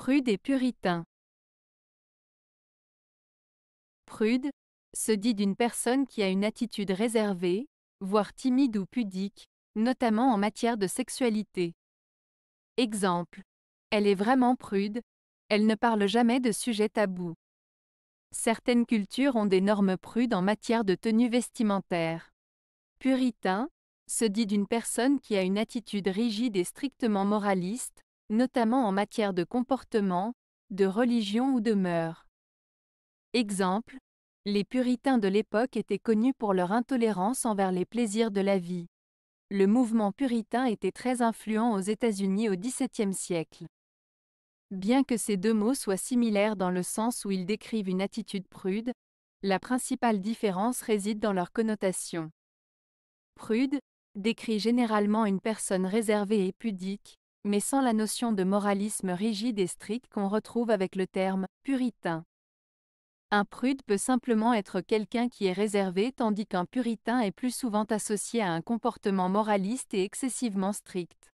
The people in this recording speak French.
Prude et puritain. Prude se dit d'une personne qui a une attitude réservée, voire timide ou pudique, notamment en matière de sexualité. Exemple. Elle est vraiment prude, elle ne parle jamais de sujets tabous. Certaines cultures ont des normes prudes en matière de tenue vestimentaire. Puritain se dit d'une personne qui a une attitude rigide et strictement moraliste, notamment en matière de comportement, de religion ou de mœurs. Exemple, les puritains de l'époque étaient connus pour leur intolérance envers les plaisirs de la vie. Le mouvement puritain était très influent aux États-Unis au XVIIe siècle. Bien que ces deux mots soient similaires dans le sens où ils décrivent une attitude prude, la principale différence réside dans leur connotation. Prude décrit généralement une personne réservée et pudique, mais sans la notion de moralisme rigide et strict qu'on retrouve avec le terme puritain. Un prude peut simplement être quelqu'un qui est réservé tandis qu'un puritain est plus souvent associé à un comportement moraliste et excessivement strict.